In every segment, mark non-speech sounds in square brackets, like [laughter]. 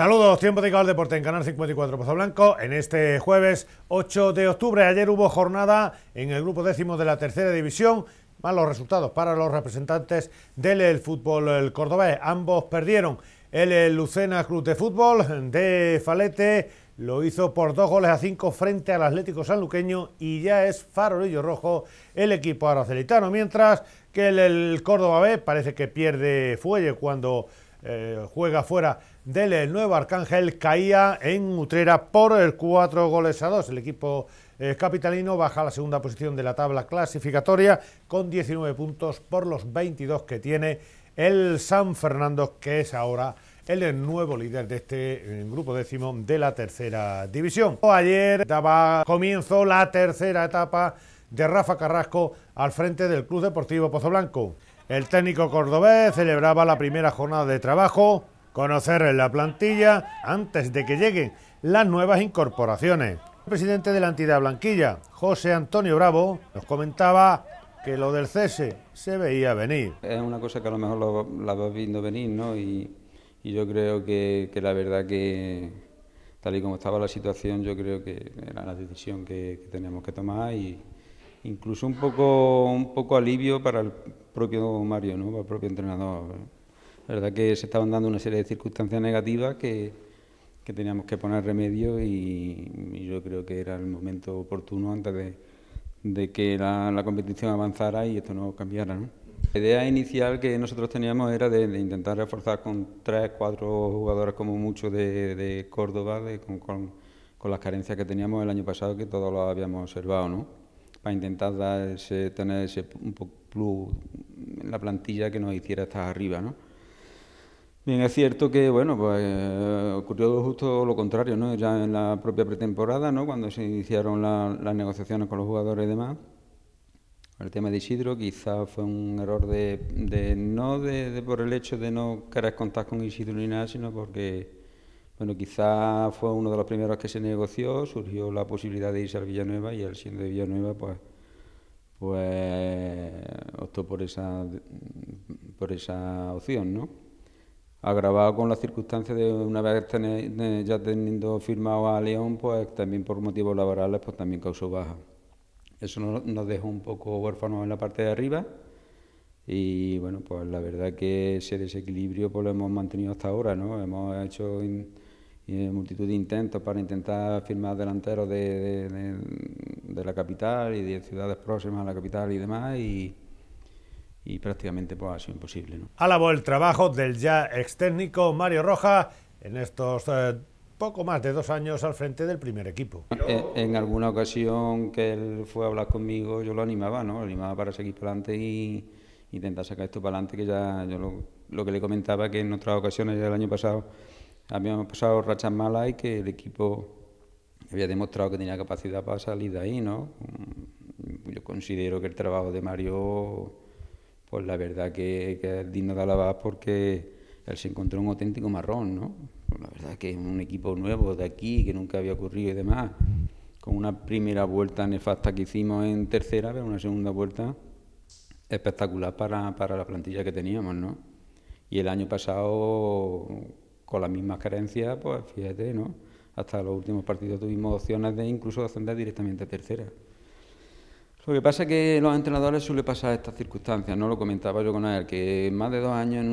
Saludos, tiempo de al deporte en Canal 54 Blanco. En este jueves 8 de octubre, ayer hubo jornada en el grupo décimo de la tercera división. los resultados para los representantes del eh, fútbol el cordobés. Ambos perdieron. El eh, Lucena Club de Fútbol de Falete lo hizo por dos goles a cinco frente al Atlético Sanluqueño y ya es farolillo rojo el equipo aracelitano. Mientras que el, el Córdoba B parece que pierde fuelle cuando eh, juega fuera del eh, Nuevo Arcángel, caía en Utrera por el eh, 4 goles a 2. El equipo capitalino baja a la segunda posición de la tabla clasificatoria con 19 puntos por los 22 que tiene el San Fernando, que es ahora el nuevo líder de este grupo décimo de la tercera división. Ayer daba comienzo la tercera etapa de Rafa Carrasco al frente del Club Deportivo Pozo Blanco. El técnico cordobés celebraba la primera jornada de trabajo, conocer la plantilla antes de que lleguen las nuevas incorporaciones. El presidente de la entidad blanquilla, José Antonio Bravo, nos comentaba que lo del cese se veía venir. Es una cosa que a lo mejor lo, la vas viendo venir, ¿no? Y, yo creo que, la verdad que, tal y como estaba la situación, yo creo que era la decisión que, que teníamos que tomar y, incluso un poco, un poco alivio para el propio Mario, ¿no? para el propio entrenador. La verdad que se estaban dando una serie de circunstancias negativas que, que teníamos que poner remedio y, yo creo que era el momento oportuno antes de, que la, competición avanzara y esto no cambiara. ¿no? La idea inicial que nosotros teníamos era de, intentar reforzar con tres, cuatro jugadores como mucho de, de Córdoba, con, con, con, las carencias que teníamos el año pasado, que todos lo habíamos observado. ¿no? para intentar tener ese un poco plus en la plantilla que nos hiciera estar arriba, Bien, es cierto que, bueno, pues, eh, ocurrió justo lo contrario, Ya en la propia pretemporada, Cuando se iniciaron las negociaciones con los jugadores y demás, el tema de Isidro quizás fue un error de, no por el hecho de no querer contar con Isidro ni nada, sino porque bueno, quizá fue uno de los primeros que se negoció, surgió la posibilidad de irse a Villanueva y el siendo de Villanueva, pues, pues optó por esa, por esa opción, ¿no? Agravado con las circunstancias de una vez ya teniendo firmado a León, pues también por motivos laborales, pues también causó baja. Eso nos, dejó un poco huérfanos en la parte de arriba y bueno, pues la verdad que ese desequilibrio pues, lo hemos mantenido hasta ahora, ¿no? Hemos hecho multitud de intentos para intentar firmar delanteros de, de, la capital y de ciudades próximas a la capital y demás y, y prácticamente pues, ha sido imposible. ¿no? Alabó el trabajo del ya ex técnico Mario Roja en estos eh, poco más de dos años al frente del primer equipo. E, en, alguna ocasión que él fue a hablar conmigo yo lo animaba, ¿no? lo animaba para seguir para adelante y intentar sacar esto para adelante que ya yo lo, lo que le comentaba que en otras ocasiones ya el año pasado habíamos pasado rachas malas y que el equipo había demostrado que tenía capacidad para salir de ahí, ¿no? Mm, yo considero que el trabajo de Mario, pues la verdad que, es digno de alabar porque él se encontró un auténtico marrón, ¿no? Pues la verdad que es un equipo nuevo de aquí, que nunca había ocurrido y demás, con una primera vuelta nefasta que hicimos en tercera, pero una segunda vuelta espectacular para, para la plantilla que teníamos, ¿no? Y el año pasado con las mismas carencias, pues fíjate, ¿no? Hasta los últimos partidos tuvimos opciones de incluso ascender directamente a tercera. Lo que pasa es que los entrenadores suelen pasar estas circunstancias, no lo comentaba yo con él, que más de dos años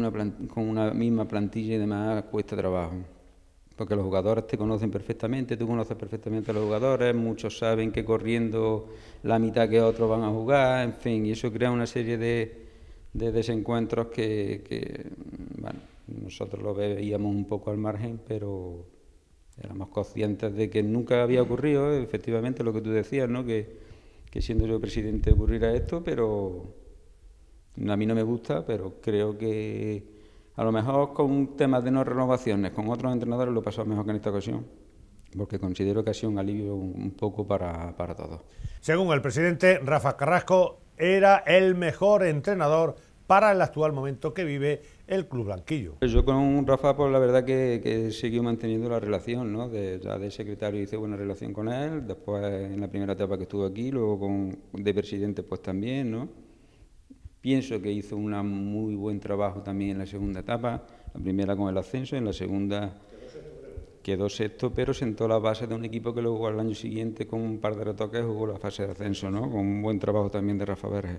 con una misma plantilla y demás cuesta trabajo. Porque los jugadores te conocen perfectamente, tú conoces perfectamente a los jugadores, muchos saben que corriendo la mitad que otros van a jugar, en fin, y eso crea una serie de, desencuentros que, que nosotros lo veíamos un poco al margen, pero éramos conscientes de que nunca había ocurrido, ¿eh? efectivamente, lo que tú decías, ¿no? que, siendo yo presidente ocurriera esto, pero a mí no me gusta, pero creo que a lo mejor con temas de no renovaciones, con otros entrenadores lo he mejor que en esta ocasión porque considero que ha sido un alivio un poco para, para todos. Según el presidente, Rafa Carrasco era el mejor entrenador para el actual momento que vive el Club Blanquillo. Yo con Rafa, pues la verdad que, que manteniendo la relación, ¿no? De, secretario hice buena relación con él, después en la primera etapa que estuvo aquí, luego con, de presidente pues también, ¿no? Pienso que hizo un muy buen trabajo también en la segunda etapa, la primera con el ascenso, en la segunda quedó sexto, pero sentó la base de un equipo que luego al año siguiente con un par de retoques jugó la fase de ascenso, ¿no? Con un buen trabajo también de Rafa Verge.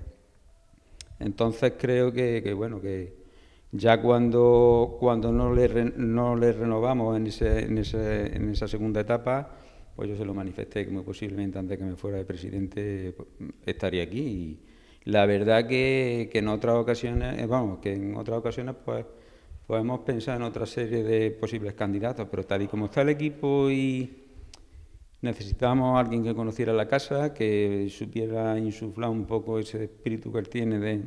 Entonces creo que, bueno, que ya cuando, cuando no, le, no le renovamos en, ese, en, esa segunda etapa, pues yo se lo manifesté que muy posiblemente antes que me fuera de presidente pues, estaría aquí. Y la verdad que, que en otras ocasiones, eh, vamos, que en otras ocasiones pues podemos pues pensar en otra serie de posibles candidatos, pero tal y como está el equipo y Necesitábamos a alguien que conociera la casa, que supiera insuflar un poco ese espíritu que él tiene de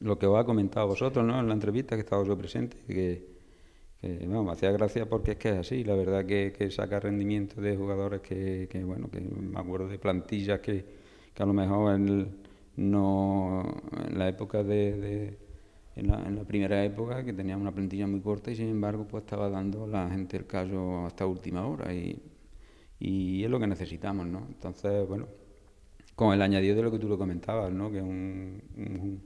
lo que os ha comentado vosotros ¿no? en la entrevista que estaba yo presente, que, bueno, me hacía gracia porque es que es así, la verdad que, saca rendimiento de jugadores que, bueno, que me acuerdo de plantillas que, a lo mejor en, la época de, en la, primera época que teníamos una plantilla muy corta y sin embargo pues estaba dando la gente el caso hasta última hora y y es lo que necesitamos, ¿no? Entonces, bueno, con el añadido de lo que tú lo comentabas, ¿no? Que es un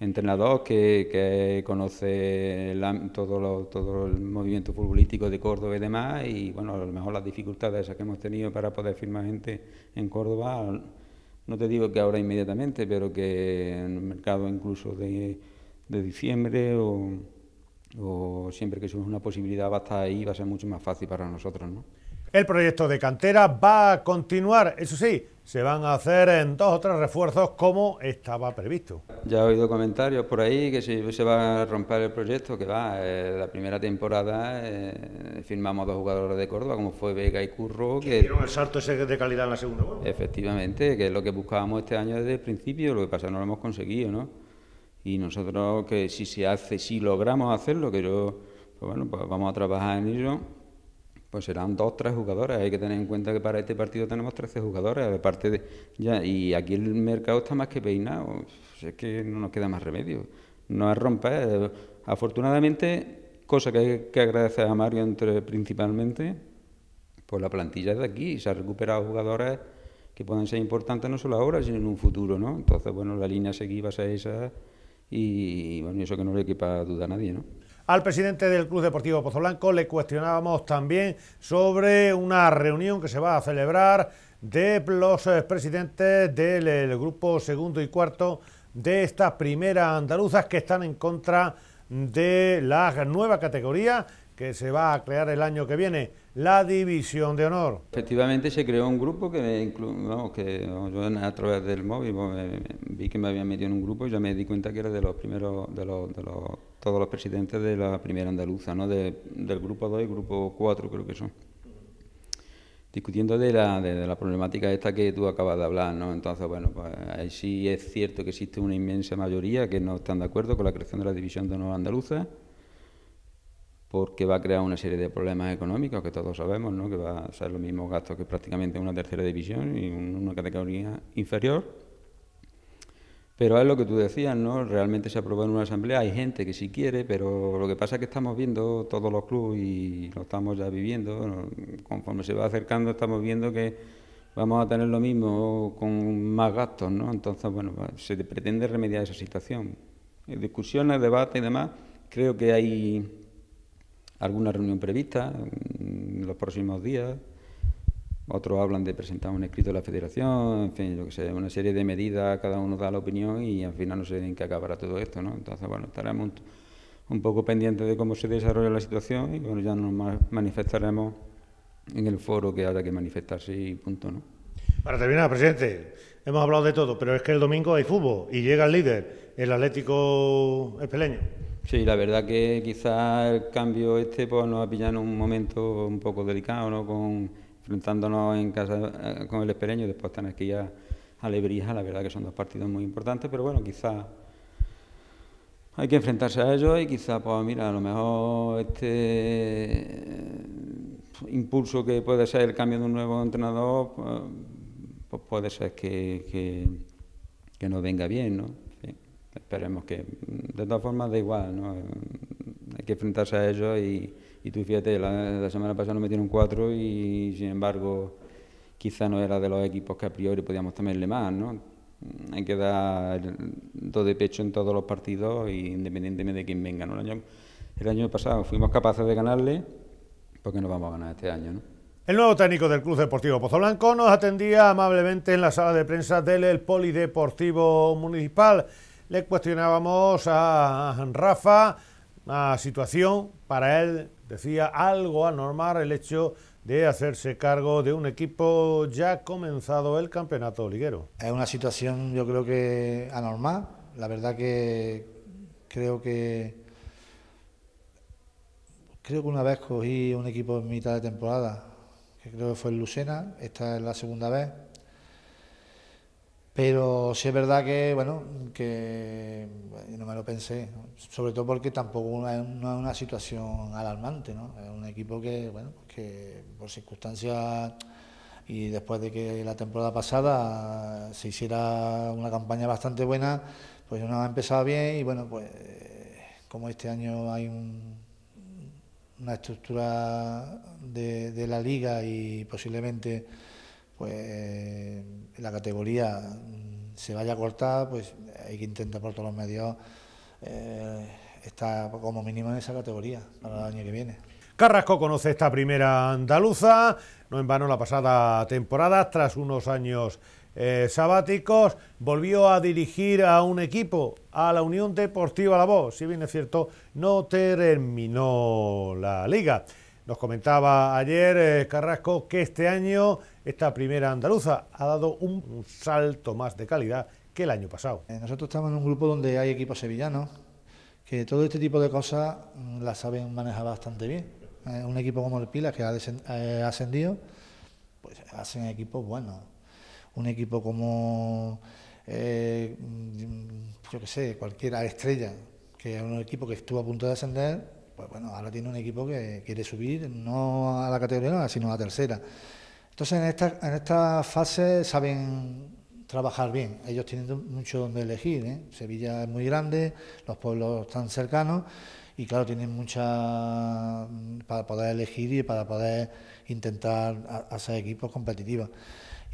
entrenador que, conoce todo, todo el movimiento futbolístico de Córdoba y demás, y bueno, a lo mejor las dificultades esas que hemos tenido para poder firmar gente en Córdoba, no te digo que ahora inmediatamente, pero que en el mercado incluso de, diciembre o, siempre que es una posibilidad va a estar ahí, va a ser mucho más fácil para nosotros, ¿no? El proyecto de cantera va a continuar, eso sí, se van a hacer en dos o tres refuerzos como estaba previsto. Ya he oído comentarios por ahí que si se va a romper el proyecto, que va, eh, la primera temporada eh, firmamos dos jugadores de Córdoba, como fue Vega y Curro. Que dieron el salto ese de calidad en la segunda Efectivamente, que es lo que buscábamos este año desde el principio, lo que pasa no lo hemos conseguido, ¿no? Y nosotros que si se hace, si logramos hacerlo, que yo, pues bueno, pues vamos a trabajar en ello pues serán dos o tres jugadores. Hay que tener en cuenta que para este partido tenemos 13 jugadores, aparte de ya y aquí el mercado está más que peinado, es que no nos queda más remedio. No es romper. Afortunadamente, cosa que hay que agradecer a Mario entre principalmente, pues la plantilla es de aquí, se ha recuperado jugadores que pueden ser importantes no solo ahora, sino en un futuro, ¿no? Entonces, bueno, la línea seguida a ser esa y, bueno, eso que no le equipa duda a nadie, ¿no? Al presidente del Club Deportivo Pozoblanco le cuestionábamos también sobre una reunión que se va a celebrar de los eh, presidentes del eh, grupo segundo y cuarto de estas primeras andaluzas que están en contra de la nueva categoría que se va a crear el año que viene, la División de Honor. Efectivamente se creó un grupo que, que yo a través del móvil eh, vi que me habían metido en un grupo y ya me di cuenta que era de los primeros, de los, de los... todos los presidentes de la primera andaluza, ¿no? del grupo 2 y grupo 4 creo que son. Discutiendo de la, problemática esta que tú acabas de hablar, ¿no? Entonces, bueno, pues ahí sí es cierto que existe una inmensa mayoría que no están de acuerdo con la creación de la División de Honor Andaluza, porque va a crear una serie de problemas económicos que todos sabemos, ¿no? que va a ser los mismos gastos que prácticamente una tercera división y una categoría inferior. Pero es lo que tú decías, ¿no? Realmente se aprobó en una asamblea, hay gente que sí quiere, pero lo que pasa es que estamos viendo todos los clubes y lo estamos ya viviendo, conforme se va acercando estamos viendo que vamos a tener lo mismo con más gastos, ¿no? Entonces, bueno, se pretende remediar esa situación. Eh, discusiones, debate y demás, creo que hay alguna reunión prevista en los próximos días. Otros hablan de presentar un escrito a la federación, en fin, yo que sé, una serie de medidas, cada uno da la opinión y al final no sé en qué acabará todo esto, ¿no? Entonces, bueno, estaremos un, poco pendientes de cómo se desarrolla la situación y bueno, ya nos manifestaremos en el foro que haya que manifestarse y punto, ¿no? Para terminar, presidente, hemos hablado de todo, pero es que el domingo hay fútbol y llega el líder, el Atlético Espeleño. Sí, la verdad que quizás el cambio este pues, nos ha pillado en un momento un poco delicado, ¿no? enfrentándonos en casa eh, con el Espereño, y después están aquí ya a la verdad que son dos partidos muy importantes, pero bueno, quizás hay que enfrentarse a ellos y quizás, pues mira, a lo mejor este eh, impulso que puede ser el cambio de un nuevo entrenador, pues, pues puede ser que, que, que no venga bien, ¿no? esperemos que, de todas formas, da igual, ¿no? Hay que enfrentarse a ellos y, tú fíjate, la, semana pasada nos metieron cuatro y, sin embargo, quizá no era de los equipos que a priori podíamos temerle más, Hay que dar todo de pecho en todos los partidos y independientemente de quién venga, ¿no? El año, el año pasado fuimos capaces de ganarle, porque no vamos a ganar este año, El nuevo técnico del Club Deportivo Pozoblanco nos atendía amablemente en la sala de prensa del Polideportivo Municipal le cuestionábamos a Rafa la situación, para él decía algo anormal el hecho de hacerse cargo de un equipo ya comenzado el campeonato liguero. Es una situación yo creo que anormal, la verdad que creo que creo que una vez cogí un equipo en mitad de temporada, que creo que fue el Lucena, esta es la segunda vez, pero sí es verdad que, bueno, que no me lo pensé, sobre todo porque tampoco es una, situación alarmante, ¿no? Es un equipo que, bueno, que por circunstancias y después de que la temporada pasada se hiciera una campaña bastante buena, pues no ha empezado bien y bueno, pues como este año hay una estructura de la liga y posiblemente pues la categoría mm, se vaya a cortar, pues hay que intentar por todos los medios eh, estar como mínimo en esa categoría para el año que viene. Carrasco conoce esta primera andaluza, no en vano la pasada temporada, tras unos años eh, sabáticos, volvió a dirigir a un equipo, a la Unión Deportiva La Voz, si bien es cierto, no terminó la liga. Nos comentaba ayer eh, Carrasco que este año esta primera andaluza ha dado un, salto más de calidad que el año pasado. Eh, nosotros estamos en un grupo donde hay equipos sevillanos que todo este tipo de cosas mm, las saben manejar bastante bien. Eh, un equipo como el Pilas que ha ascendido, pues hacen equipos bueno. Un equipo como, mm, yo qué sé, cualquiera estrella, que es un equipo que estuvo a punto de ascender, pues bueno, ahora tiene un equipo que quiere subir no a la categoría, sino a la tercera. Entonces en esta, en fase saben trabajar bien. Ellos tienen mucho donde elegir. ¿eh? Sevilla es muy grande, los pueblos están cercanos y claro, tienen mucha para poder elegir y para poder intentar hacer equipos competitivos.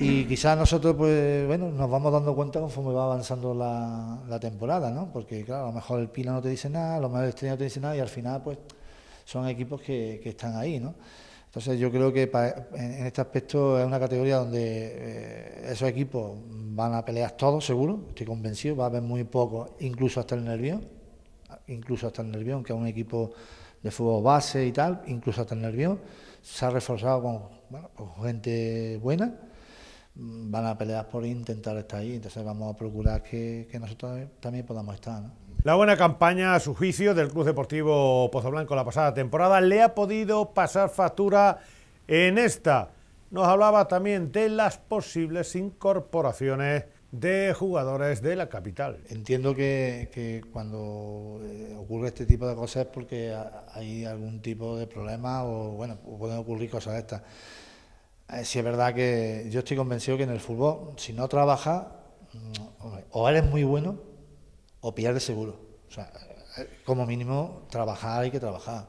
Y quizás nosotros, pues bueno, nos vamos dando cuenta conforme va avanzando la, temporada, ¿no? Porque, claro, a lo mejor el Pila no te dice nada, a lo mejor el Estrella no te dice nada, y al final, pues, son equipos que, están ahí, ¿no? Entonces, yo creo que en, este aspecto es una categoría donde eh, esos equipos van a pelear todos, seguro, estoy convencido, va a haber muy poco, incluso hasta el Nervión, incluso hasta el Nervión, que es un equipo de fútbol base y tal, incluso hasta el Nervión, se ha reforzado con pues, gente buena van a pelear por intentar estar ahí. Entonces vamos a procurar que, nosotros también podamos estar. La buena campaña a su juicio del Club Deportivo Pozo Blanco la pasada temporada le ha podido pasar factura en esta. Nos hablaba también de las posibles incorporaciones de jugadores de la capital. Entiendo que, que cuando eh, ocurre este tipo de cosas es porque hay algún tipo de problema o bueno, pueden ocurrir cosas de estas. Eh, ...si es verdad que yo estoy convencido que en el fútbol, si no trabajas, mm, o eres muy bueno o pierdes seguro. O sea, eh, eh, como mínimo, trabajar hay que trabajar.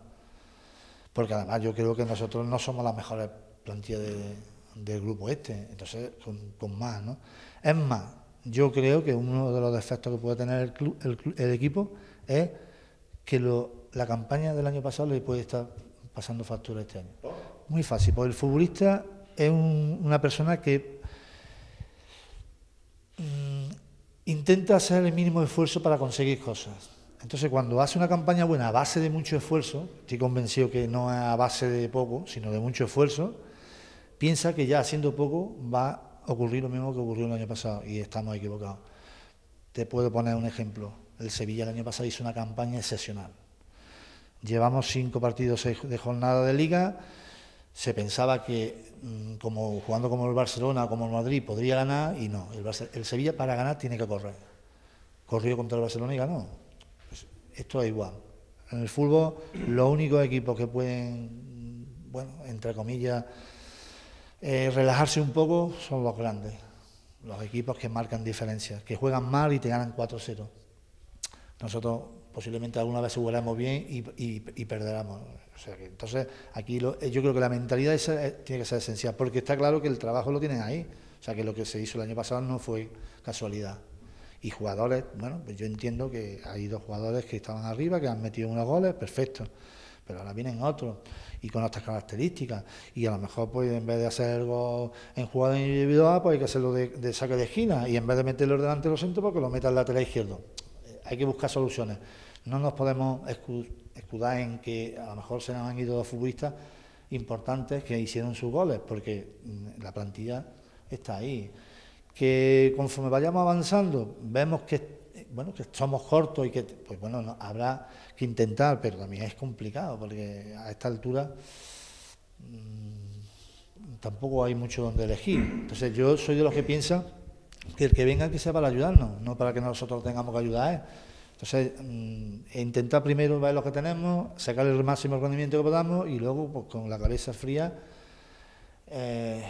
Porque además yo creo que nosotros no somos las mejores plantillas del grupo este, entonces con, más, ¿no? Es más, yo creo que uno de los defectos que puede tener el, equipo es que la campaña del año pasado le puede estar pasando factura este año. Muy fácil, porque el futbolista es una persona que mm, intenta hacer el mínimo esfuerzo para conseguir cosas. Entonces, cuando hace una campaña buena a base de mucho esfuerzo, estoy convencido que no a base de poco, sino de mucho esfuerzo, piensa que ya haciendo poco va a ocurrir lo mismo que ocurrió el año pasado y estamos equivocados. Te puedo poner un ejemplo. El Sevilla el año pasado hizo una campaña excepcional. Llevamos cinco partidos de jornada de liga. Se pensaba que Mm, como jugando como el Barcelona, como el Madrid, podría ganar y no. El, Sevilla para ganar tiene que correr. Corrió contra el Barcelona y ganó. Pues esto es igual. En el fútbol, los únicos equipos que pueden, bueno, entre comillas, eh, relajarse un poco son los grandes. Los equipos que marcan diferencias, que juegan mal y te ganan 4-0. Nosotros posiblemente alguna vez jugaremos bien y, y, perderamos. entonces, aquí eh, yo creo que la mentalidad eh, tiene que ser esencial, porque está claro que el trabajo lo tienen ahí. O sea que lo que se hizo el año pasado no fue casualidad. Y jugadores, bueno, pues yo entiendo que hay dos jugadores que estaban arriba, que han metido unos goles, perfecto. Pero ahora vienen otros y con otras características. Y a lo mejor, pues en vez de hacer algo en jugada individual, pues hay que hacerlo de, saque de esquina. Y en vez de meterlo delante de los centros, pues lo meta al lateral izquierdo hay que buscar soluciones. No nos podemos escudar en que a lo mejor se nos han ido dos futbolistas importantes que hicieron sus goles, porque mm, la plantilla está ahí. Que conforme vayamos avanzando, vemos que bueno, que somos cortos y que, pues bueno, habrá que intentar, pero también es complicado, porque a esta altura mm, tampoco hay mucho donde elegir. Entonces yo soy de los que piensan que el que venga que sea para ayudarnos, no para que nosotros tengamos que ayudar. Entonces, mm, e intentar primero ver lo que tenemos, sacar el máximo rendimiento que podamos y luego, pues, con la cabeza fría, eh,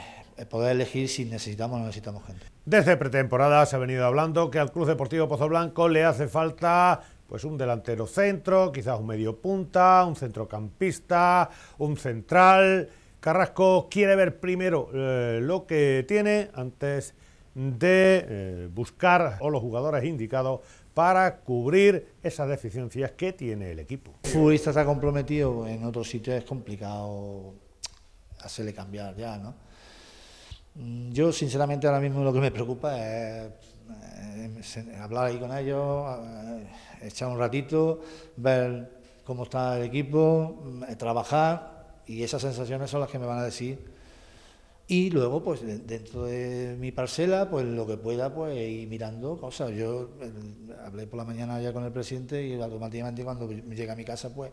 poder elegir si necesitamos o no necesitamos gente. Desde pretemporada se ha venido hablando que al Club Deportivo Pozo Blanco le hace falta pues un delantero centro, quizás un medio punta, un centrocampista, un central. Carrasco quiere ver primero eh, lo que tiene antes de eh, buscar o los jugadores indicados para cubrir esas deficiencias que tiene el equipo. El futbolista está comprometido, en otros sitios es complicado hacerle cambiar ya, ¿no? Mm, yo, sinceramente, ahora mismo lo que me preocupa es eh, em, hablar ahí con ellos, eh, echar un ratito, ver cómo está el equipo, mm, trabajar, y esas sensaciones son las que me van a decir y luego, pues dentro de mi parcela, pues lo que pueda, pues ir mirando cosas. Yo hablé por la mañana ya con el presidente y automáticamente cuando llegué a mi casa, pues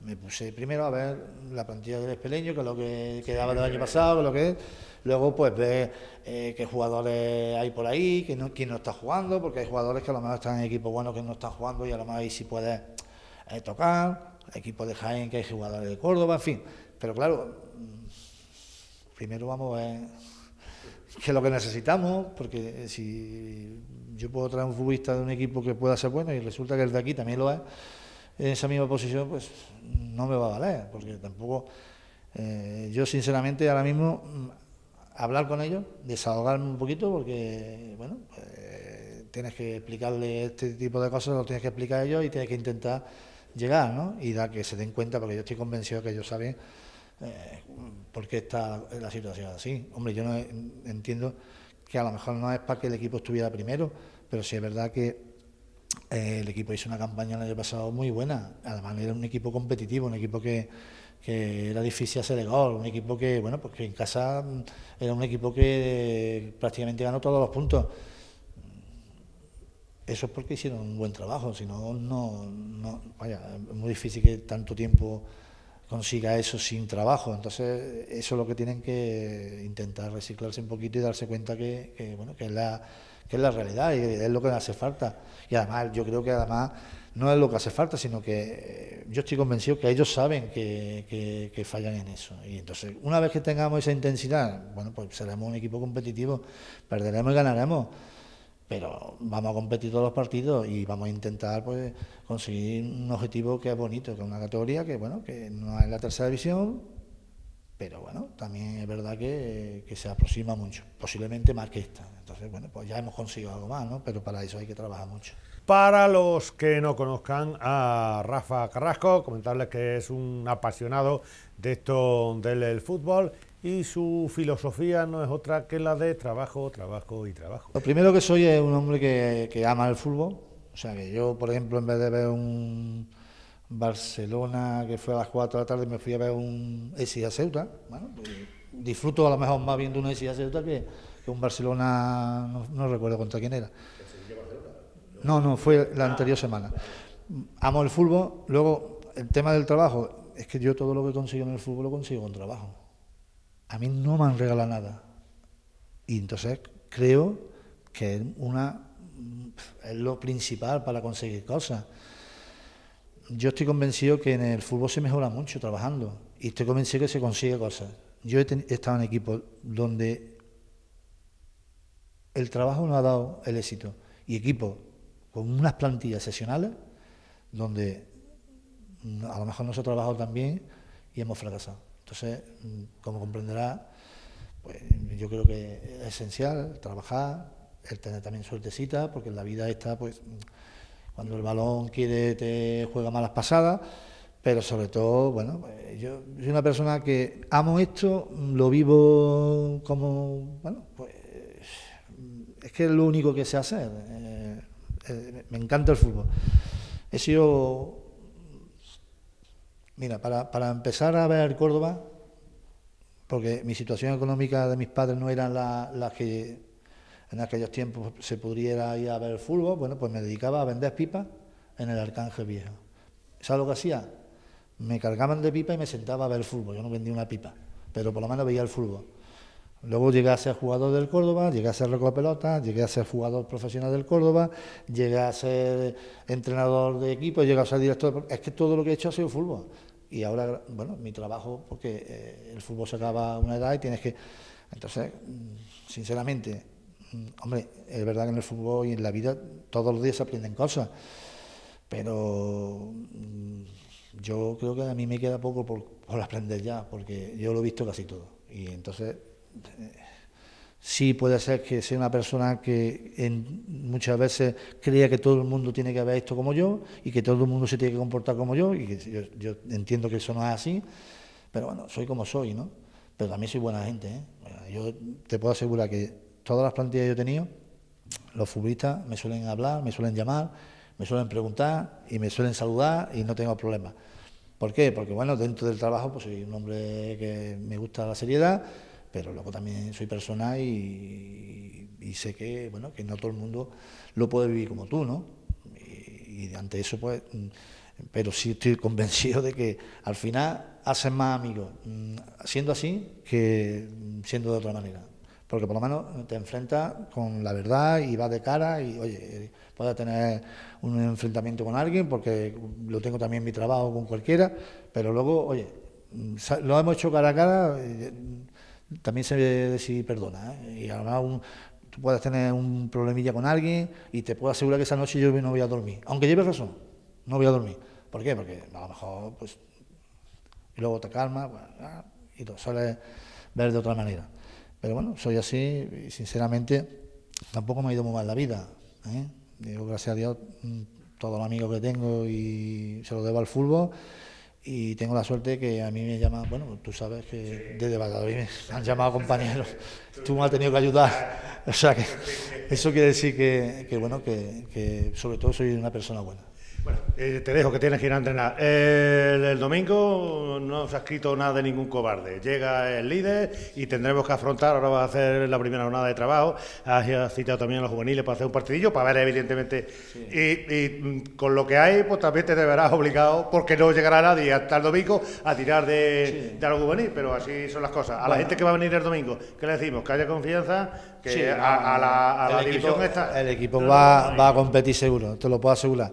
me puse primero a ver la plantilla del espeleño, que es lo que quedaba del año pasado, que lo que es. Luego, pues ver eh, qué jugadores hay por ahí, que no, quién no está jugando, porque hay jugadores que a lo mejor están en equipos buenos que no están jugando y a lo mejor ahí sí puede eh, tocar. equipo de Jaén, que hay jugadores de Córdoba, en fin. Pero claro primero vamos a ver qué es lo que necesitamos, porque eh, si yo puedo traer un futbolista de un equipo que pueda ser bueno y resulta que el de aquí también lo es, en esa misma posición, pues no me va a valer, porque tampoco eh, yo sinceramente ahora mismo mm, hablar con ellos, desahogarme un poquito, porque bueno, pues, tienes que explicarle este tipo de cosas, lo tienes que explicar a ellos y tienes que intentar llegar, ¿no? Y dar que se den cuenta, porque yo estoy convencido que ellos saben eh, por qué está la situación así. Hombre, yo no entiendo que a lo mejor no es para que el equipo estuviera primero, pero sí es verdad que eh, el equipo hizo una campaña el año pasado muy buena. Además era un equipo competitivo, un equipo que, que era difícil hacer el gol, un equipo que, bueno, ...porque pues en casa mm, era un equipo que eh, prácticamente ganó todos los puntos. Eso es porque hicieron un buen trabajo, si no, no, vaya, es muy difícil que tanto tiempo consiga eso sin trabajo. Entonces, eso es lo que tienen que intentar reciclarse un poquito y darse cuenta que, bueno, que es la que es la realidad y es lo que hace falta. Y además, yo creo que además no es lo que hace falta, sino que eh, yo estoy convencido que ellos saben que, que, que, fallan en eso. Y entonces, una vez que tengamos esa intensidad, bueno, pues seremos un equipo competitivo, perderemos y ganaremos pero vamos a competir todos los partidos y vamos a intentar pues conseguir un objetivo que es bonito, que es una categoría que bueno, que no es la tercera división, pero bueno, también es verdad que, que se aproxima mucho, posiblemente más que esta. Entonces, bueno, pues ya hemos conseguido algo más, ¿no? Pero para eso hay que trabajar mucho. Para los que no conozcan a Rafa Carrasco, comentarles que es un apasionado de esto del fútbol y su filosofía no es otra que la de trabajo, trabajo y trabajo. Lo primero que soy es un hombre que, ama el fútbol, o sea que yo, por ejemplo, en vez de ver un Barcelona que fue a las 4 de la tarde, me fui a ver un Esia Ceuta, bueno, pues, disfruto a lo mejor más viendo un Esia Ceuta que, un Barcelona, no, recuerdo contra quién era. No, no, fue la anterior semana. Amo el fútbol, luego el tema del trabajo, es que yo todo lo que consigo en el fútbol lo consigo en trabajo a mí no me han regalado nada. Y entonces creo que es, lo principal para conseguir cosas. Yo estoy convencido que en el fútbol se mejora mucho trabajando y estoy convencido que se consigue cosas. Yo he, estado en equipos donde el trabajo no ha dado el éxito y equipos con unas plantillas sesionales donde a lo mejor no se ha trabajado tan bien y hemos fracasado. Entonces, como comprenderá, pues yo creo que es esencial trabajar, el tener también suertecita, porque en la vida está, pues, cuando el balón quiere te juega malas pasadas, pero sobre todo, bueno, pues, yo soy una persona que amo esto, lo vivo como, bueno, pues, es que es lo único que sé hacer. Eh, eh, me encanta el fútbol. He sido Mira, para, empezar a ver Córdoba, porque mi situación económica de mis padres no era la, que en aquellos tiempos se pudiera ir a ver fútbol, bueno, pues me dedicaba a vender pipas en el Arcángel Viejo. ¿Sabes lo que hacía? Me cargaban de pipa y me sentaba a ver fútbol. Yo no vendía una pipa, pero por lo menos veía el fútbol. Luego llegué a ser jugador del Córdoba, llegué a ser pelota, llegué a ser jugador profesional del Córdoba, llegué a ser entrenador de equipo, llegué a ser director. De... Es que todo lo que he hecho ha sido fútbol. Y ahora, bueno, mi trabajo, porque eh, el fútbol se acaba a una edad y tienes que. Entonces, mm, sinceramente, mm, hombre, es verdad que en el fútbol y en la vida todos los días se aprenden cosas, pero mm, yo creo que a mí me queda poco por, por aprender ya, porque yo lo he visto casi todo. Y entonces sí puede ser que sea una persona que en, muchas veces crea que todo el mundo tiene que ver esto como yo y que todo el mundo se tiene que comportar como yo, y que yo, entiendo que eso no es así, pero bueno, soy como soy, ¿no? Pero también soy buena gente, ¿eh? yo te puedo asegurar que todas las plantillas que yo he tenido, los futbolistas me suelen hablar, me suelen llamar, me suelen preguntar y me suelen saludar y no tengo problemas. ¿Por qué? Porque bueno, dentro del trabajo pues soy un hombre que me gusta la seriedad, pero luego también soy personal y, sé que, bueno, que no todo el mundo lo puede vivir como tú, ¿no? Y, y ante eso, pues, mm, pero sí estoy [laughs] convencido de que al final haces más amigos mm, siendo así que mm, siendo de otra manera. Porque por lo menos te enfrentas con la verdad y vas de cara y, oye, puedes tener un enfrentamiento con alguien, porque lo tengo también en mi trabajo con cualquiera, pero luego, oye, lo hemos hecho cara a cara, eh, también se debe si perdona. y ¿eh? Y además mejor tú puedes tener un problemilla con alguien y te puedo asegurar que esa noche yo no voy a dormir. Aunque lleves razón, no voy a dormir. ¿Por qué? Porque a lo mejor, pues, y luego te calmas y tú sueles ver de otra manera. Pero bueno, soy así y sinceramente tampoco me ha ido muy mal la vida. ¿eh? Digo, gracias a Dios, mm, todos los amigos que tengo y se lo debo al fútbol y tengo la suerte que a mí me llama bueno, tú sabes que desde Valladolid me han llamado compañeros, tú me has tenido que ayudar, o sea que eso quiere decir que, que bueno, que, que sobre todo soy una persona buena. Bueno, eh, te dejo que tienes que ir a entrenar. el, domingo no se ha escrito nada de ningún cobarde. Llega el líder y tendremos que afrontar. Ahora va a hacer la primera jornada de trabajo. Has citado también a los juveniles para hacer un partidillo, para ver, evidentemente. Y, mm, con lo que hay, pues también te deberás obligado, porque no llegará nadie hasta el domingo a tirar de, algo juvenil. Pero así son las cosas. A la gente que va a venir el domingo, ¿qué le decimos? Que haya confianza, que a, la, El equipo va, va a competir seguro, te lo puedo asegurar.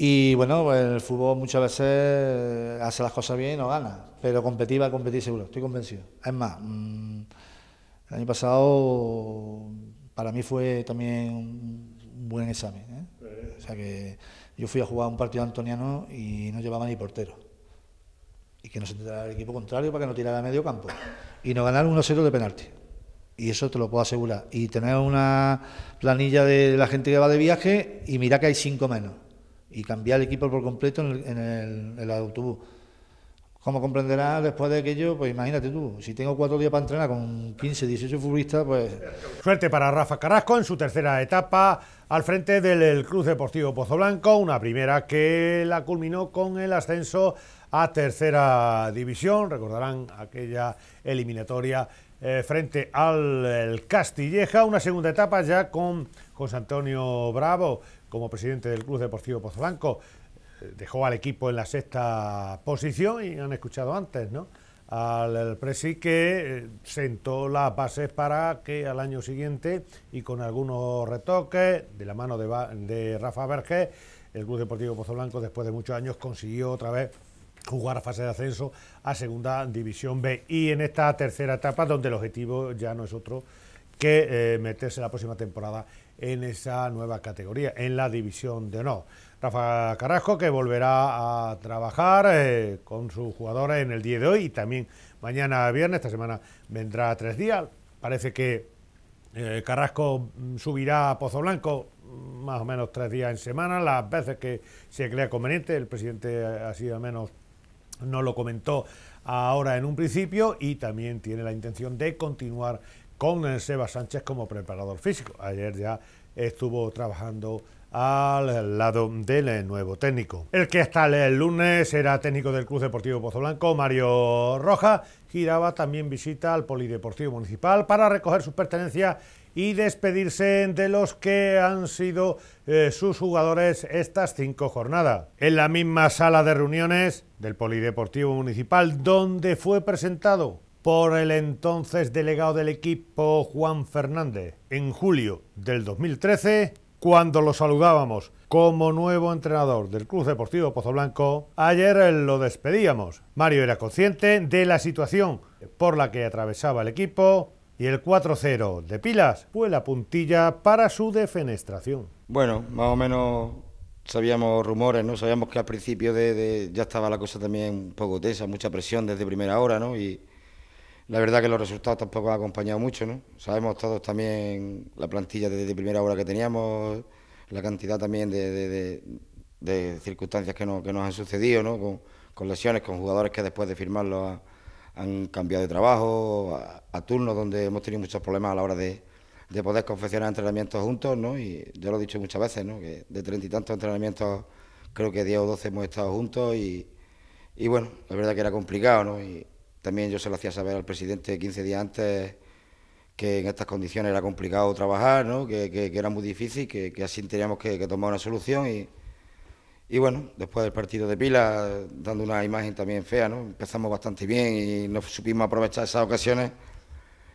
Y bueno, el fútbol muchas veces eh, hace las cosas bien y no gana, pero competir va a competir seguro, estoy convencido. Es más, mm, el año pasado para mí fue también un buen examen. ¿eh? O sea que yo fui a jugar un partido antoniano y no llevaba ni portero. Y que no se el equipo contrario para que no tirara a medio campo. Y no ganar 1-0 de penalti. Y eso te lo puedo asegurar. Y tener una planilla de la gente que va de viaje y mira que hay cinco menos y cambiar el equipo por completo en el, en el, autobús. Como comprenderás, después de aquello, pues imagínate tú, si tengo cuatro días para entrenar con 15, 18 futbolistas, pues... Suerte para Rafa Carrasco en su tercera etapa al frente del Club Deportivo Pozo Blanco, una primera que la culminó con el ascenso a tercera división. Recordarán aquella eliminatoria eh, frente al Castilleja, una segunda etapa ya con José Antonio Bravo como presidente del Club Deportivo Pozoblanco. Eh, dejó al equipo en la sexta posición y han escuchado antes, ¿no? Al Presi que eh, sentó las bases para que al año siguiente y con algunos retoques de la mano de, Rafa Vergés, el Club Deportivo Pozoblanco después de muchos años consiguió otra vez jugar a fase de ascenso a Segunda División B. Y en esta tercera etapa, donde el objetivo ya no es otro que eh, meterse la próxima temporada en esa nueva categoría, en la división de honor. Rafa Carrasco, que volverá a trabajar eh, con sus jugadores en el día de hoy y también mañana viernes, esta semana vendrá tres días. Parece que eh, Carrasco mm, subirá a Pozo Blanco mm, más o menos tres días en semana, las veces que se crea conveniente. El presidente así al menos no lo comentó ahora en un principio y también tiene la intención de continuar con Seba Sánchez como preparador físico. Ayer ya estuvo trabajando al lado del nuevo técnico. El que está el lunes era técnico del Club Deportivo Pozo Blanco, Mario Roja, giraba también visita al Polideportivo Municipal para recoger sus pertenencias y despedirse de los que han sido eh, sus jugadores estas cinco jornadas. En la misma sala de reuniones del Polideportivo Municipal, donde fue presentado por el entonces delegado del equipo Juan Fernández en julio del 2013, cuando lo saludábamos como nuevo entrenador del Club Deportivo Pozo Blanco... ayer lo despedíamos. Mario era consciente de la situación por la que atravesaba el equipo y el 4-0 de Pilas fue la puntilla para su defenestración. Bueno, más o menos sabíamos rumores, ¿no? Sabíamos que al principio de, ya estaba la cosa también un poco tensa, mucha presión desde primera hora, ¿no? Y, la verdad que los resultados tampoco han acompañado mucho, ¿no? Sabemos todos también la plantilla desde primera hora que teníamos, la cantidad también de, circunstancias que, no, que, nos han sucedido, ¿no? Con, lesiones, con jugadores que después de firmarlo han cambiado de trabajo, a, turnos donde hemos tenido muchos problemas a la hora de, poder confeccionar entrenamientos juntos, ¿no? Y yo lo he dicho muchas veces, ¿no? Que de treinta y tantos entrenamientos, creo que diez o doce hemos estado juntos y, y bueno, la verdad que era complicado, ¿no? También yo se lo hacía saber al presidente 15 días antes que en estas condiciones era complicado trabajar, ¿no? que, era muy difícil, que, así teníamos que, tomar una solución. Y, y, bueno, después del partido de Pila, dando una imagen también fea, ¿no? empezamos bastante bien y no supimos aprovechar esas ocasiones.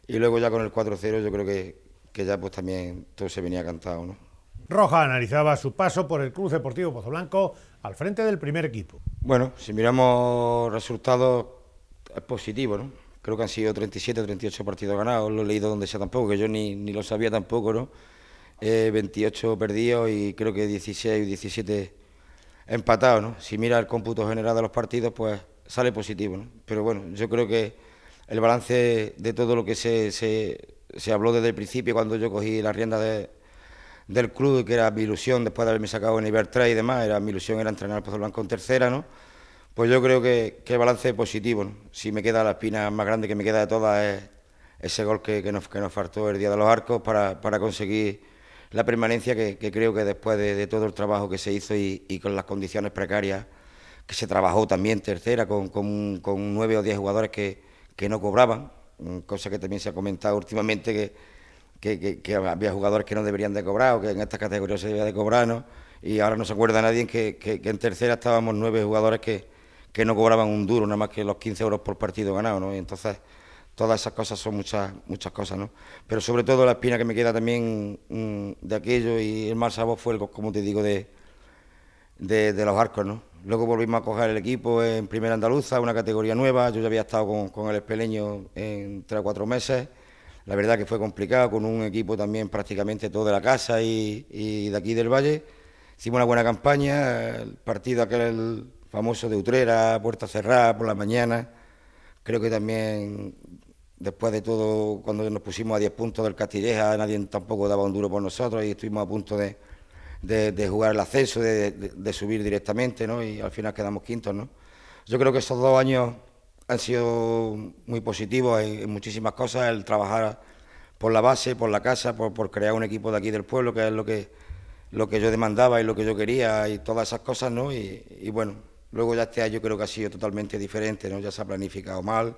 Y luego ya con el 4-0 yo creo que, que ya pues también todo se venía cantado. ¿no? Roja analizaba su paso por el Club Deportivo Pozo Blanco al frente del primer equipo. Bueno, si miramos resultados es positivo, ¿no? Creo que han sido 37, 38 partidos ganados, lo he leído donde sea tampoco, que yo ni, lo sabía tampoco, ¿no? 28 eh, perdidos y creo que 16 o 17 empatados, ¿no? Si mira el cómputo general de los partidos, pues sale positivo, ¿no? Pero bueno, yo creo que el balance de todo lo que se, habló desde el principio, cuando yo cogí la rienda de, del club, que era mi ilusión, después de haberme sacado en Iber 3 y demás, era mi ilusión era entrenar al Pozo Blanco en tercera, ¿no? Pues yo creo que, que el balance es positivo. Si me queda la espina más grande que me queda de todas es ese gol que, nos, faltó el día de los arcos para, conseguir la permanencia que, creo que después de, todo el trabajo que se hizo y, con las condiciones precarias que se trabajó también tercera con, nueve o diez jugadores que, no cobraban, mm, cosa que también se ha comentado últimamente que, había jugadores que no deberían de cobrar o que en esta categoría se debía de cobrar, Y ahora no se acuerda nadie que en tercera estábamos nueve jugadores que, que no cobraban un duro, nada más que los 15 euros por partido ganado, ¿no? Y entonces, todas esas cosas son muchas, muchas cosas, ¿no? Pero sobre todo la espina que me queda también mm, de aquello y el mal sabor fue, el, como te digo, de, de, los arcos, ¿no? Luego volvimos a coger el equipo en Primera Andaluza, una categoría nueva, yo ya había estado con, el Espeleño en tres o cuatro meses, la verdad que fue complicado, con un equipo también prácticamente todo de la casa y, de aquí del Valle. Hicimos una buena campaña, el partido aquel famoso de Utrera, Puerta Cerrada, por la mañana. Creo que también después de todo, cuando nos pusimos a 10 puntos del Castilleja, nadie tampoco daba un duro por nosotros y estuvimos a punto de, de, jugar el ascenso, de, subir directamente, ¿no? Y al final quedamos quintos, ¿no? Yo creo que esos dos años han sido muy positivos en, muchísimas cosas, el trabajar por la base, por la casa, por, crear un equipo de aquí del pueblo, que es lo que, lo que yo demandaba y lo que yo quería y todas esas cosas, ¿no? y bueno, Luego ya este año creo que ha sido totalmente diferente, ¿no? ya se ha planificado mal.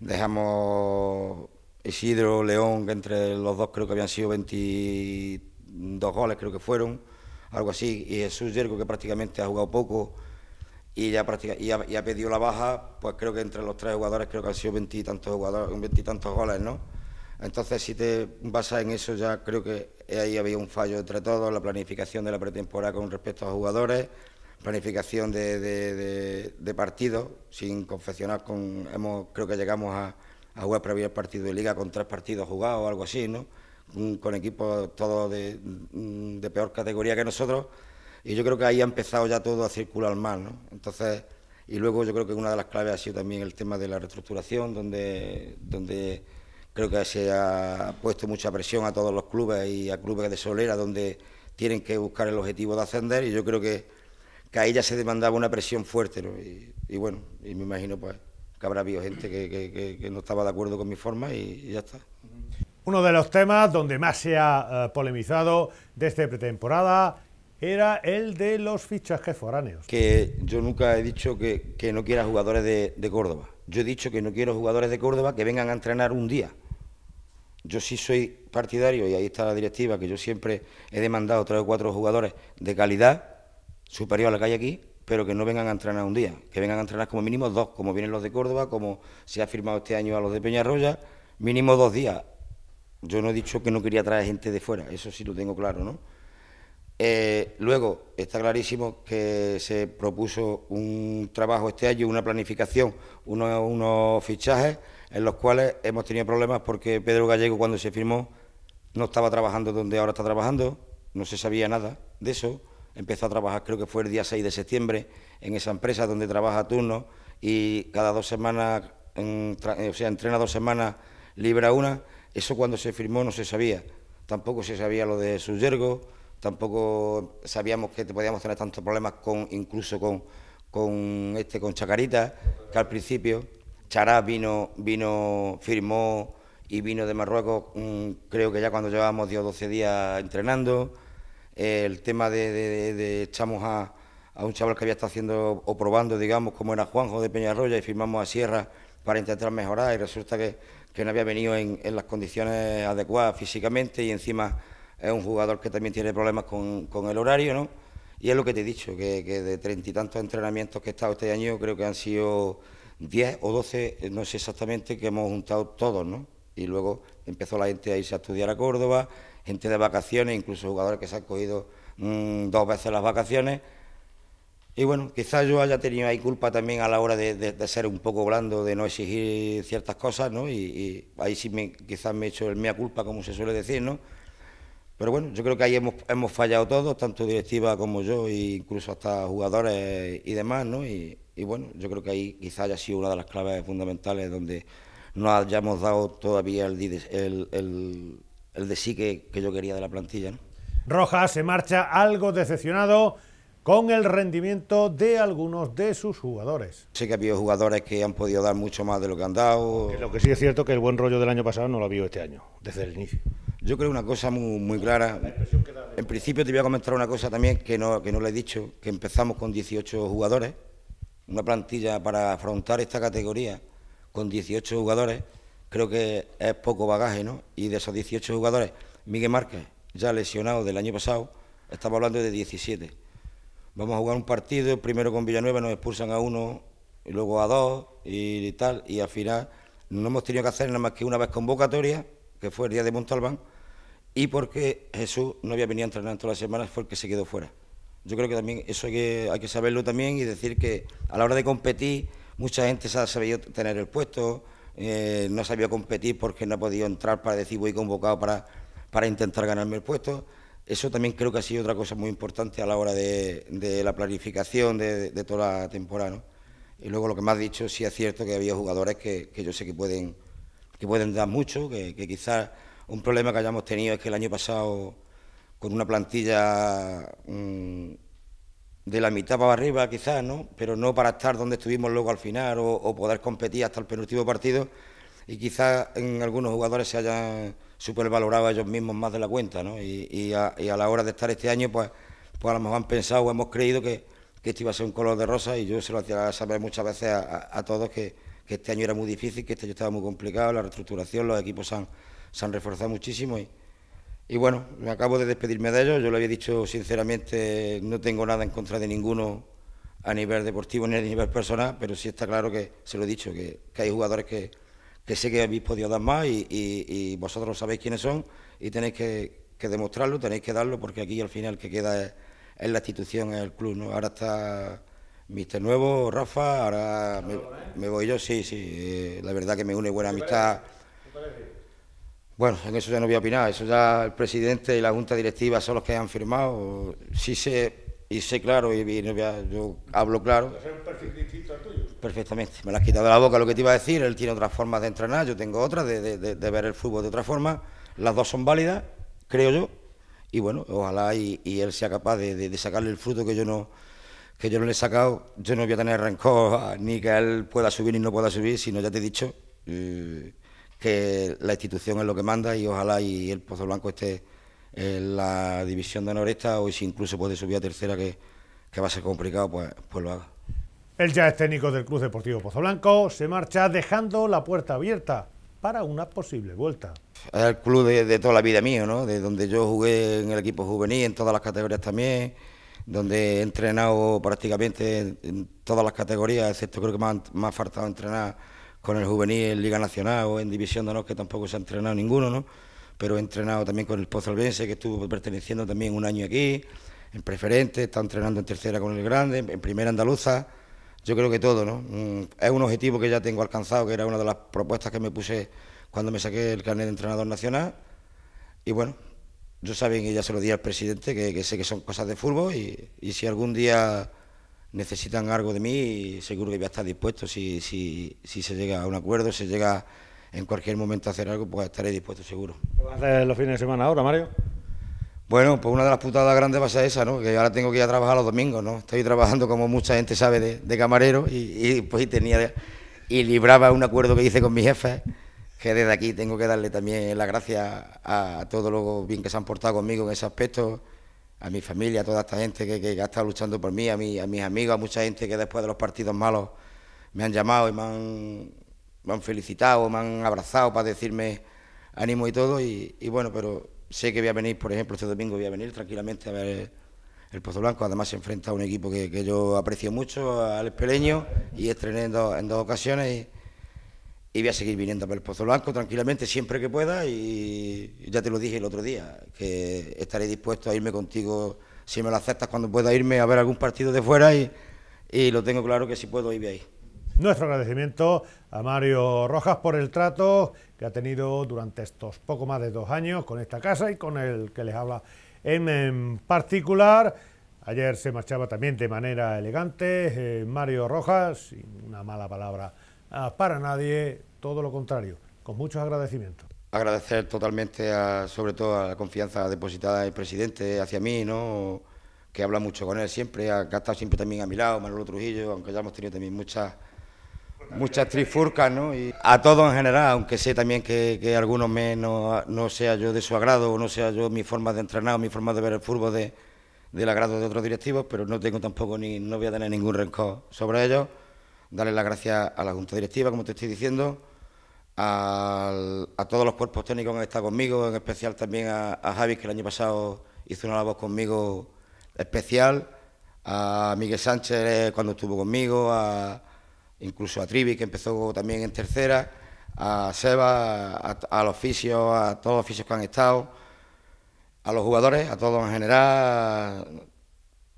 Dejamos Isidro, León, que entre los dos creo que habían sido 22 goles, creo que fueron, algo así. Y Jesús Yergo, que prácticamente ha jugado poco y ya, ha, pedido la baja, pues creo que entre los tres jugadores creo que han sido tantos jugadores, tantos goles, ¿no? Entonces, si te basas en eso, ya creo que ahí había un fallo entre todos, la planificación de la pretemporada con respecto a los jugadores planificación de, partidos, sin confeccionar con, hemos, creo que llegamos a, a jugar previo el partido de liga con tres partidos jugados o algo así, ¿no? con equipos todos mm, de, peor categoría que nosotros y yo creo que ahí ha empezado ya todo a circular mal, ¿no? Entonces, y luego yo creo que una de las claves ha sido también el tema de la reestructuración, donde, donde creo que se ha puesto mucha presión a todos los clubes y a clubes de solera donde tienen que buscar el objetivo de ascender y yo creo que que ella se demandaba una presión fuerte, Y, bueno, y me imagino pues que habrá habido gente que, no estaba de acuerdo con mi forma y, ya está. Uno de los temas donde más se ha eh, polemizado desde pretemporada era el de los fichajes foráneos. Que yo nunca he dicho que, no quiera jugadores de, de, Córdoba. Yo he dicho que no quiero jugadores de Córdoba que vengan a entrenar un día. Yo sí soy partidario, y ahí está la directiva, que yo siempre he demandado tres o cuatro jugadores de calidad superior a la que hay aquí, pero que no vengan a entrenar un día, que vengan a entrenar como mínimo dos, como vienen los de Córdoba, como se ha firmado este año a los de Peñarroya, mínimo dos días. Yo no he dicho que no quería traer gente de fuera, eso sí lo tengo claro, ¿no? Eh, luego, está clarísimo que se propuso un trabajo este año, una planificación, unos fichajes en los cuales hemos tenido problemas porque Pedro Gallego cuando se firmó no estaba trabajando donde ahora está trabajando, no se sabía nada de eso empezó a trabajar, creo que fue el día 6 de septiembre, en esa empresa donde trabaja turno y cada dos semanas, eh, o sea, entrena dos semanas, libra una. Eso cuando se firmó no se sabía. Tampoco se sabía lo de su yergo, tampoco sabíamos que podíamos tener tantos problemas con incluso con, con este con Chacarita, que al principio Chará vino, vino, firmó y vino de Marruecos, mm, creo que ya cuando llevábamos 10 o 12 días entrenando el tema de, echamos a, un chaval que había estado haciendo o probando, digamos, como era Juanjo de Peñarroya y firmamos a Sierra para intentar mejorar y resulta que, no había venido en, las condiciones adecuadas físicamente y encima es un jugador que también tiene problemas con, el horario, ¿no? Y es lo que te he dicho, que, de treinta y tantos entrenamientos que he estado este año, creo que han sido diez o doce, no sé exactamente, que hemos juntado todos, ¿no? Y luego empezó la gente a irse a estudiar a Córdoba, gente de vacaciones, incluso jugadores que se han cogido mm, dos veces las vacaciones. Y bueno, quizás yo haya tenido ahí culpa también a la hora de, ser un poco blando, de no exigir ciertas cosas, ¿no? Y, ahí sí me, quizás me he hecho el mea culpa, como se suele decir, ¿no? Pero bueno, yo creo que ahí hemos, hemos fallado todos, tanto directiva como yo, e incluso hasta jugadores y demás, ¿no? Y, bueno, yo creo que ahí quizás haya sido una de las claves fundamentales donde no hayamos dado todavía el, el de sí que, yo quería de la plantilla. Rojas se marcha algo decepcionado con el rendimiento de algunos de sus jugadores. Sé que ha habido jugadores que han podido dar mucho más de lo que han dado. Lo que sí es cierto que el buen rollo del año pasado no lo ha habido este año, desde el inicio. Yo creo una cosa muy, clara. En principio te voy a comentar una cosa también que no, que no le he dicho, que empezamos con 18 jugadores, una plantilla para afrontar esta categoría con 18 jugadores creo que es poco bagaje, ¿no? Y de esos 18 jugadores, Miguel Márquez, ya lesionado del año pasado, estamos hablando de 17. Vamos a jugar un partido, primero con Villanueva nos expulsan a uno, y luego a dos y, tal, y al final no hemos tenido que hacer nada más que una vez convocatoria, que fue el día de Montalbán, y porque Jesús no había venido a entrenar todas las semanas fue el que se quedó fuera. Yo creo que también eso hay que, hay que saberlo también y decir que a la hora de competir mucha gente se ha sabido tener el puesto, eh, no sabía competir porque no ha podido entrar para decir voy convocado para, para intentar ganarme el puesto. Eso también creo que ha sido otra cosa muy importante a la hora de, la planificación de, toda la temporada. Y luego lo que me has dicho, sí es cierto que había jugadores que, yo sé que pueden, que pueden dar mucho, que, quizás un problema que hayamos tenido es que el año pasado con una plantilla mm, de la mitad para arriba quizás, ¿no? Pero no para estar donde estuvimos luego al final o, poder competir hasta el penúltimo partido y quizás en algunos jugadores se hayan supervalorado ellos mismos más de la cuenta, ¿no? Y, a, la hora de estar este año, pues, pues a lo mejor han pensado o hemos creído que, que este iba a ser un color de rosa y yo se lo hacía saber muchas veces a, todos que, que, este año era muy difícil, que este año estaba muy complicado, la reestructuración, los equipos han, se han reforzado muchísimo y, y bueno, me acabo de despedirme de ellos. Yo le había dicho sinceramente, no tengo nada en contra de ninguno a nivel deportivo ni a nivel personal, pero sí está claro que, se lo he dicho, que, hay jugadores que, sé que habéis podido dar más y, vosotros sabéis quiénes son y tenéis que, demostrarlo, tenéis que darlo, porque aquí al final que queda es, la institución, es el club. ¿no? Ahora está Mister Nuevo, Rafa, ahora me, voy yo, sí, sí. Eh, la verdad que me une buena amistad. Bueno, en eso ya no voy a opinar, eso ya el presidente y la junta directiva son los que han firmado. Sí sé, y sé claro, y, yo hablo claro. un perfil distinto al tuyo? Perfectamente, me lo has quitado de la boca lo que te iba a decir, él tiene otras formas de entrenar, yo tengo otras, de, ver el fútbol de otra forma, las dos son válidas, creo yo, y bueno, ojalá y, él sea capaz de, sacarle el fruto que yo no que yo no le he sacado, yo no voy a tener rencor [laughs] ni que él pueda subir ni no pueda subir, sino ya te he dicho... Eh, que la institución es lo que manda y ojalá y el Pozo Blanco esté en la división de Noresta o si incluso puede subir a tercera que, que va a ser complicado, pues, pues lo haga. El ya es técnico del Club Deportivo Pozo Blanco, se marcha dejando la puerta abierta para una posible vuelta. Es el club de, toda la vida mío, ¿no? De donde yo jugué en el equipo juvenil, en todas las categorías también, donde he entrenado prácticamente en todas las categorías, excepto creo que me ha faltado entrenar con el juvenil en Liga Nacional o en División de Honor, que tampoco se ha entrenado ninguno, ¿no? Pero he entrenado también con el Pozalbense, que estuvo perteneciendo también un año aquí, en preferente, está entrenando en tercera con el Grande, en primera andaluza. Yo creo que todo, ¿no? Mm, es un objetivo que ya tengo alcanzado, que era una de las propuestas que me puse cuando me saqué el carnet de entrenador nacional. Y bueno, yo saben que ya se lo di al presidente, que, que sé que son cosas de fútbol y, y si algún día necesitan algo de mí y seguro que voy a estar dispuesto. Si, si, se llega a un acuerdo, se llega en cualquier momento a hacer algo, pues estaré dispuesto seguro. ¿Qué vas a hacer los fines de semana ahora, Mario? Bueno, pues una de las putadas grandes va a ser esa, ¿no? Que ahora tengo que ir a trabajar los domingos, ¿no? Estoy trabajando, como mucha gente sabe, de, de camarero y, y, pues tenía y libraba un acuerdo que hice con mi jefe, que desde aquí tengo que darle también las gracias a, a todos los bien que se han portado conmigo en ese aspecto a mi familia, a toda esta gente que, que, ha estado luchando por mí, a, mi, a mis amigos, a mucha gente que después de los partidos malos me han llamado y me han, me han felicitado, me han abrazado para decirme ánimo y todo. Y, bueno, pero sé que voy a venir, por ejemplo, este domingo voy a venir tranquilamente a ver el Pozo Blanco. Además se enfrenta a un equipo que, yo aprecio mucho, al Espeleño, y estrené en, en dos ocasiones. Y, y voy a seguir viniendo para el Pozo Blanco tranquilamente siempre que pueda y ya te lo dije el otro día, que estaré dispuesto a irme contigo si me lo aceptas cuando pueda irme a ver algún partido de fuera y, y lo tengo claro que si puedo irme ahí. Nuestro agradecimiento a Mario Rojas por el trato que ha tenido durante estos poco más de dos años con esta casa y con el que les habla en, particular. Ayer se marchaba también de manera elegante eh, Mario Rojas, sin una mala palabra para nadie, todo lo contrario, con muchos agradecimientos. Agradecer totalmente, sobre todo, a la confianza depositada del presidente hacia mí, ¿no? que habla mucho con él siempre, ha estado siempre también a mi lado, ...Manuel Trujillo, aunque ya hemos tenido también muchas muchas trifurcas, ¿no? Y a todos en general, aunque sé también que, algunos me no, no, sea yo de su agrado o no sea yo mi forma de entrenar o mi forma de ver el fútbol de, del agrado de otros directivos, pero no tengo tampoco ni no voy a tener ningún rencor sobre ellos darle las gracias a la Junta Directiva, como te estoy diciendo, a todos los cuerpos técnicos que han estado conmigo, en especial también a, Javi, que el año pasado hizo una labor conmigo especial, a Miguel Sánchez eh, cuando estuvo conmigo, a, incluso a Trivi, que empezó también en tercera, a Seba, a, a los oficios, a todos los oficios que han estado, a los jugadores, a todos en general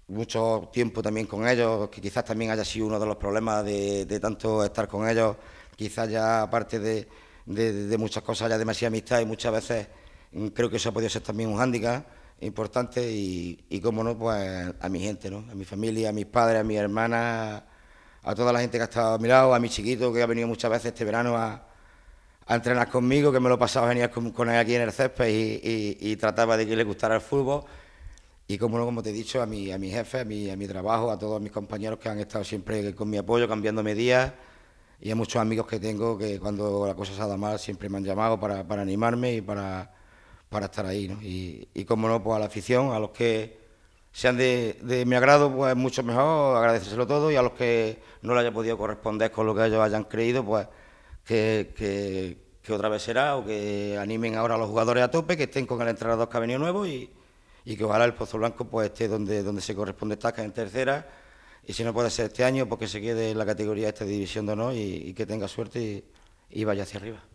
mucho tiempo también con ellos, que quizás también haya sido uno de los problemas de, tanto estar con ellos, quizás ya aparte de, muchas cosas ya demasiada amistad y muchas veces mm, creo que eso ha podido ser también un hándicap importante y, y como no, pues a mi gente, ¿no? a mi familia, a mis padres, a mi hermana... a toda la gente que ha estado a mi lado, a mi chiquito que ha venido muchas veces este verano a, entrenar conmigo, que me lo pasaba venía con, con él aquí en el césped y trataba de que le gustara el fútbol. Y como, como te he dicho, a mi, a mi jefe, a mi, a mi trabajo, a todos mis compañeros que han estado siempre con mi apoyo, cambiándome días, y a muchos amigos que tengo que cuando la cosa se ha dado mal siempre me han llamado para, animarme y para, estar ahí. Y, y como no, pues a la afición, a los que sean de, mi agrado, pues mucho mejor, agradecérselo todo, y a los que no le haya podido corresponder con lo que ellos hayan creído, pues que, que otra vez será, o que animen ahora a los jugadores a tope, que estén con el entrenador que ha venido nuevo y y que ojalá el Pozo Blanco pues esté donde, donde se corresponde Tasca en tercera y si no puede ser este año, pues que se quede en la categoría de esta división de honor y, y que tenga suerte y vaya hacia arriba.